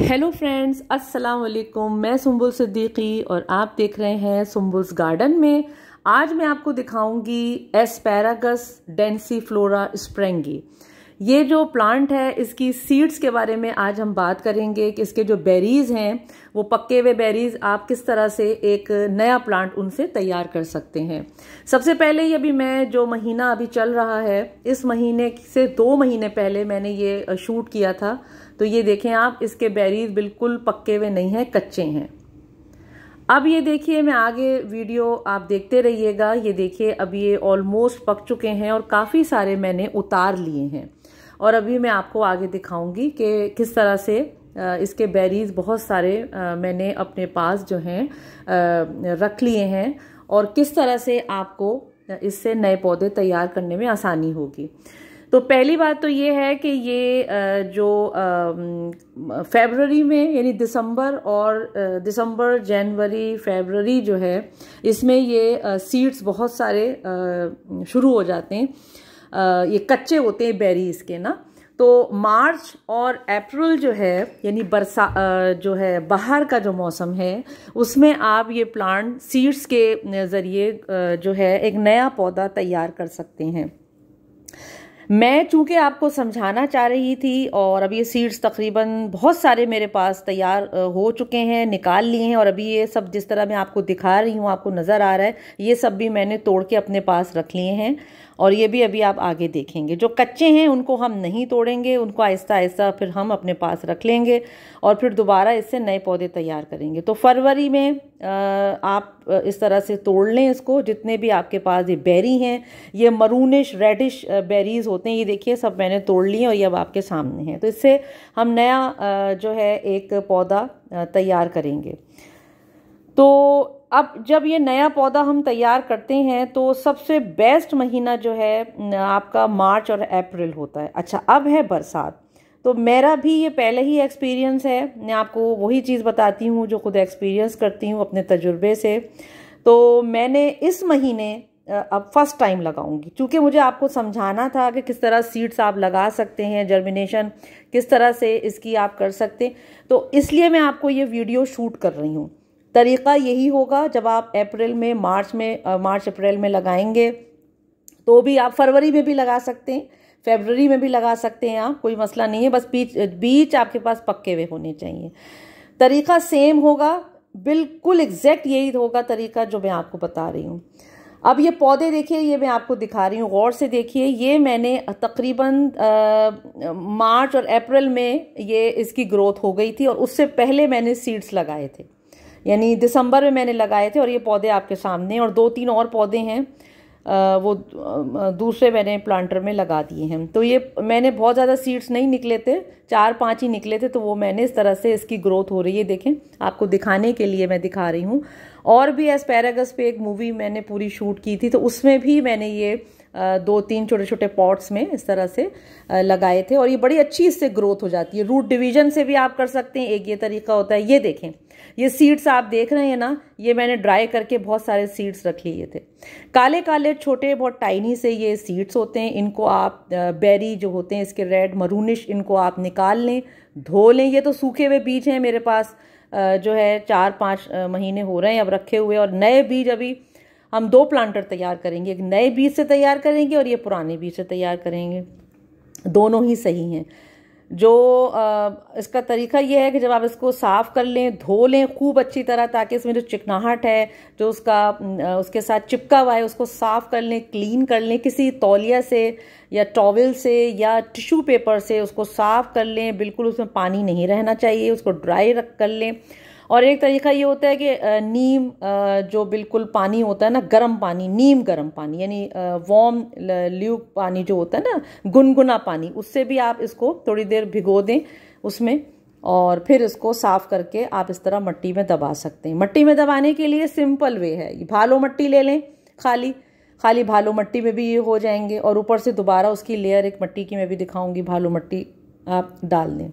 hello friends अस्सलाम वालेकुम मैं सुम्बुल सिद्दीकी और आप देख रहे हैं सुम्बुल्स गार्डन में आज मैं आपको दिखाऊंगी एस्पैरागस डेंसी फ्लोरा स्प्रेंगी ये जो प्लांट है इसकी सीड्स के बारे में आज हम बात करेंगे कि इसके जो बेरीज़ हैं वो पक्के हुए बेरीज़ आप किस तरह से एक नया प्लांट उनसे तैयार कर सकते हैं सबसे पहले ये भी मैं जो महीना अभी चल रहा है इस महीने से दो महीने पहले मैंने ये शूट किया था तो ये देखें आप इसके बेरीज़ बिल्कुल पक्के हुए नहीं हैं कच्चे हैं अब ये देखिए मैं आगे वीडियो आप देखते रहिएगा ये देखिए अब ये ऑलमोस्ट पक चुके हैं और काफ़ी सारे मैंने उतार लिए हैं और अभी मैं आपको आगे दिखाऊंगी कि किस तरह से इसके बेरीज़ बहुत सारे मैंने अपने पास जो हैं रख लिए हैं और किस तरह से आपको इससे नए पौधे तैयार करने में आसानी होगी तो पहली बात तो ये है कि ये जो फेबररी में यानी दिसंबर और दिसंबर जनवरी फेबररी जो है इसमें ये सीड्स बहुत सारे शुरू हो जाते हैं ये कच्चे होते हैं बेरीज के ना तो मार्च और अप्रैल जो है यानी बरसा जो है बाहर का जो मौसम है उसमें आप ये प्लांट सीड्स के ज़रिए जो है एक नया पौधा तैयार कर सकते हैं मैं चूँकि आपको समझाना चाह रही थी और अब ये सीड्स तकरीबन बहुत सारे मेरे पास तैयार हो चुके हैं निकाल लिए हैं और अभी ये सब जिस तरह मैं आपको दिखा रही हूँ आपको नज़र आ रहा है ये सब भी मैंने तोड़ के अपने पास रख लिए हैं और ये भी अभी आप आगे देखेंगे जो कच्चे हैं उनको हम नहीं तोड़ेंगे उनको आहिस्ता आहिस्ता फिर हम अपने पास रख लेंगे और फिर दोबारा इससे नए पौधे तैयार करेंगे तो फरवरी में आप इस तरह से तोड़ लें इसको जितने भी आपके पास ये बेरी हैं ये मरूनिश रेडिश बेरीज़ होते हैं ये देखिए सब मैंने तोड़ लिए और ये अब आपके सामने हैं तो इससे हम नया जो है एक पौधा तैयार करेंगे तो अब जब ये नया पौधा हम तैयार करते हैं तो सबसे बेस्ट महीना जो है आपका मार्च और अप्रैल होता है अच्छा अब है बरसात तो मेरा भी ये पहले ही एक्सपीरियंस है मैं आपको वही चीज़ बताती हूँ जो खुद एक्सपीरियंस करती हूँ अपने तजुर्बे से तो मैंने इस महीने अब फर्स्ट टाइम लगाऊंगी क्योंकि मुझे आपको समझाना था कि किस तरह सीड्स आप लगा सकते हैं जर्मिनेशन किस तरह से इसकी आप कर सकते हैं तो इसलिए मैं आपको ये वीडियो शूट कर रही हूँ तरीका यही होगा जब आप अप्रैल में मार्च में आ, मार्च अप्रैल में लगाएंगे तो भी आप फरवरी में भी लगा सकते हैं फेबररी में भी लगा सकते हैं आप कोई मसला नहीं है बस बीच बीच आपके पास पक्के हुए होने चाहिए तरीका सेम होगा बिल्कुल एग्जैक्ट यही होगा तरीका जो मैं आपको बता रही हूँ अब ये पौधे देखिए ये मैं आपको दिखा रही हूँ गौर से देखिए ये मैंने तकरीबन मार्च और अप्रैल में ये इसकी ग्रोथ हो गई थी और उससे पहले मैंने सीड्स लगाए थे यानी दिसंबर में मैंने लगाए थे और ये पौधे आपके सामने और दो तीन और पौधे हैं आ, वो दूसरे मैंने प्लांटर में लगा दिए हैं तो ये मैंने बहुत ज़्यादा सीड्स नहीं निकले थे चार पाँच ही निकले थे तो वो मैंने इस तरह से इसकी ग्रोथ हो रही है देखें आपको दिखाने के लिए मैं दिखा रही हूँ और भी एस्पैरागस पे एक मूवी मैंने पूरी शूट की थी तो उसमें भी मैंने ये दो तीन छोटे छोटे पॉट्स में इस तरह से लगाए थे और ये बड़ी अच्छी इससे ग्रोथ हो जाती है रूट डिवीजन से भी आप कर सकते हैं एक ये तरीका होता है ये देखें ये सीड्स आप देख रहे हैं ना ये मैंने ड्राई करके बहुत सारे सीड्स रख लिए थे काले काले छोटे बहुत टाइनी से ये सीड्स होते हैं इनको आप बेरी जो होते हैं इसके रेड मरूनिश इनको आप निकाल लें धो लें ये तो सूखे हुए बीज हैं मेरे पास जो है चार पाँच महीने हो रहे हैं अब रखे हुए और नए बीज अभी हम दो प्लांटर तैयार करेंगे एक नए बीज से तैयार करेंगे और ये पुराने बीज से तैयार करेंगे दोनों ही सही हैं जो आ, इसका तरीका यह है कि जब आप इसको साफ़ कर लें धो लें खूब अच्छी तरह ताकि इसमें जो चिकनाहट है जो उसका उसके साथ चिपका हुआ है उसको साफ़ कर लें क्लीन कर लें किसी तौलिया से या टॉवल से या टिश्यू पेपर से उसको साफ़ कर लें बिल्कुल उसमें पानी नहीं रहना चाहिए उसको ड्राई रख कर लें और एक तरीका ये होता है कि नीम जो बिल्कुल पानी होता है ना गर्म पानी नीम गर्म पानी यानी वॉम ल्यूब पानी जो होता है ना गुनगुना पानी उससे भी आप इसको थोड़ी देर भिगो दें उसमें और फिर इसको साफ करके आप इस तरह मट्टी में दबा सकते हैं मट्टी में दबाने के लिए सिंपल वे है भालो मट्टी ले लें खाली खाली भालो मट्टी में भी ये हो जाएंगे और ऊपर से दोबारा उसकी लेयर एक मट्टी की मैं भी दिखाऊंगी भालो मट्टी आप डाल दें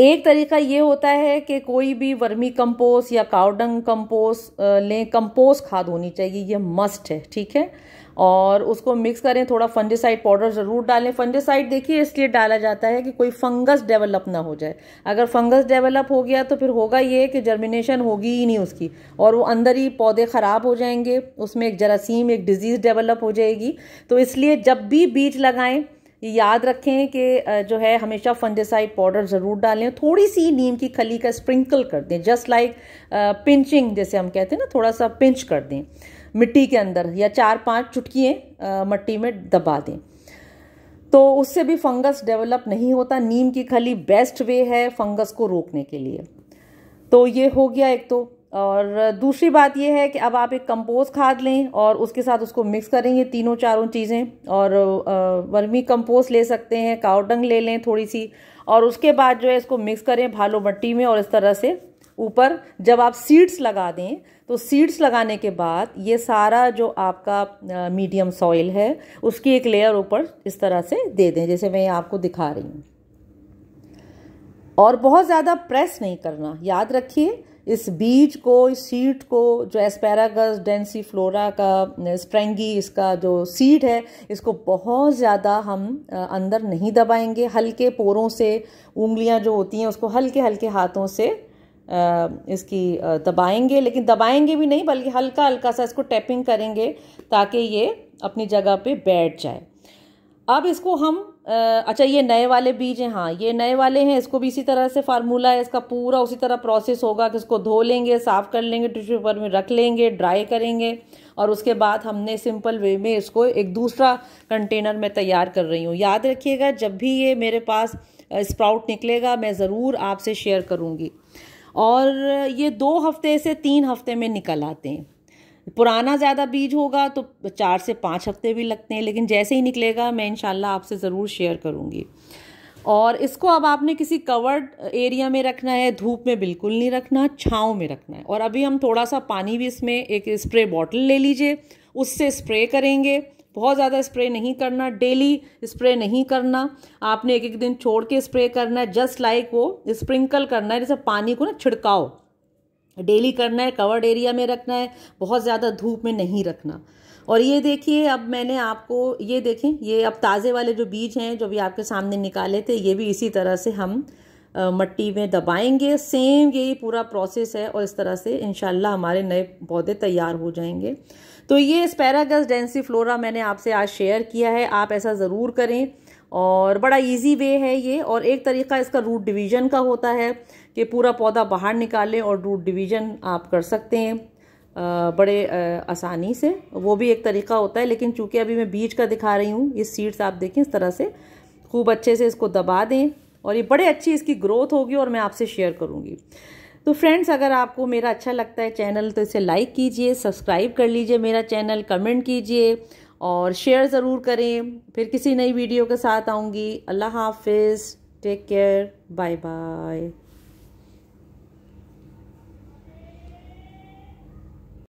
एक तरीका ये होता है कि कोई भी वर्मी कंपोस्ट या काउडंग कंपोस्ट लें कंपोस्ट खाद होनी चाहिए ये मस्ट है ठीक है और उसको मिक्स करें थोड़ा फंजेसाइड पाउडर ज़रूर डालें फंजेसाइड देखिए इसलिए डाला जाता है कि कोई फंगस डेवलप ना हो जाए अगर फंगस डेवलप हो गया तो फिर होगा ये कि जर्मिनेशन होगी ही नहीं उसकी और वो अंदर ही पौधे ख़राब हो जाएंगे उसमें एक जरासीम एक डिज़ीज़ डेवलप हो जाएगी तो इसलिए जब भी बीज लगाएं ये याद रखें कि जो है हमेशा फंगिसाइड पाउडर ज़रूर डालें थोड़ी सी नीम की खली का स्प्रिंकल कर दें जस्ट लाइक पिंचिंग जैसे हम कहते हैं ना थोड़ा सा पिंच कर दें मिट्टी के अंदर या चार पांच चुटकियाँ मिट्टी में दबा दें तो उससे भी फंगस डेवलप नहीं होता नीम की खली बेस्ट वे है फंगस को रोकने के लिए तो ये हो गया एक तो और दूसरी बात यह है कि अब आप एक कंपोज खाद लें और उसके साथ उसको मिक्स करें ये तीनों चारों चीज़ें और वर्मी कंपोज ले सकते हैं कावडंग ले लें थोड़ी सी और उसके बाद जो है इसको मिक्स करें भालो मट्टी में और इस तरह से ऊपर जब आप सीड्स लगा दें तो सीड्स लगाने के बाद ये सारा जो आपका मीडियम सॉइल है उसकी एक लेयर ऊपर इस तरह से दे दें जैसे मैं आपको दिखा रही हूँ और बहुत ज़्यादा प्रेस नहीं करना याद रखिए इस बीज को इस सीड को जो एस्पैरागस डेंसी फ्लोरा का स्प्रेंगी इसका जो सीड है इसको बहुत ज़्यादा हम अंदर नहीं दबाएंगे हल्के पोरों से उंगलियां जो होती हैं उसको हल्के हल्के हाथों से इसकी दबाएंगे लेकिन दबाएंगे भी नहीं बल्कि हल्का हल्का सा इसको टैपिंग करेंगे ताकि ये अपनी जगह पे बैठ जाए अब इसको हम अच्छा ये नए वाले बीज हैं हाँ ये नए वाले हैं इसको भी इसी तरह से फार्मूला है इसका पूरा उसी तरह प्रोसेस होगा कि इसको धो लेंगे साफ़ कर लेंगे टिश्यू पेपर में रख लेंगे ड्राई करेंगे और उसके बाद हमने सिंपल वे में इसको एक दूसरा कंटेनर में तैयार कर रही हूँ याद रखिएगा जब भी ये मेरे पास स्प्राउट निकलेगा मैं ज़रूर आपसे शेयर करूँगी और ये दो हफ्ते से तीन हफ्ते में निकल आते हैं पुराना ज़्यादा बीज होगा तो चार से पाँच हफ्ते भी लगते हैं लेकिन जैसे ही निकलेगा मैं इन आपसे ज़रूर शेयर करूँगी और इसको अब आपने किसी कवर्ड एरिया में रखना है धूप में बिल्कुल नहीं रखना छाँव में रखना है और अभी हम थोड़ा सा पानी भी इसमें एक स्प्रे बॉटल ले लीजिए उससे स्प्रे करेंगे बहुत ज़्यादा स्प्रे नहीं करना डेली स्प्रे नहीं करना आपने एक एक दिन छोड़ के स्प्रे करना है जस्ट लाइक वो स्प्रिंकल करना है जैसे पानी को ना छिड़काओ डेली करना है कवर्ड एरिया में रखना है बहुत ज़्यादा धूप में नहीं रखना और ये देखिए अब मैंने आपको ये देखें ये अब ताज़े वाले जो बीज हैं जो भी आपके सामने निकाले थे ये भी इसी तरह से हम मट्टी में दबाएंगे सेम यही पूरा प्रोसेस है और इस तरह से इन हमारे नए पौधे तैयार हो जाएंगे तो ये स्पैरागस डेंसी फ्लोरा मैंने आपसे आज शेयर किया है आप ऐसा ज़रूर करें और बड़ा इजी वे है ये और एक तरीका इसका रूट डिवीज़न का होता है कि पूरा पौधा बाहर निकालें और रूट डिवीज़न आप कर सकते हैं बड़े आसानी से वो भी एक तरीका होता है लेकिन चूंकि अभी मैं बीज का दिखा रही हूँ ये सीड्स आप देखें इस तरह से खूब अच्छे से इसको दबा दें और ये बड़े अच्छी इसकी ग्रोथ होगी और मैं आपसे शेयर करूँगी तो फ्रेंड्स अगर आपको मेरा अच्छा लगता है चैनल तो इसे लाइक कीजिए सब्सक्राइब कर लीजिए मेरा चैनल कमेंट कीजिए और शेयर ज़रूर करें फिर किसी नई वीडियो के साथ आऊँगी अल्लाह हाफिज़ टेक केयर बाय बाय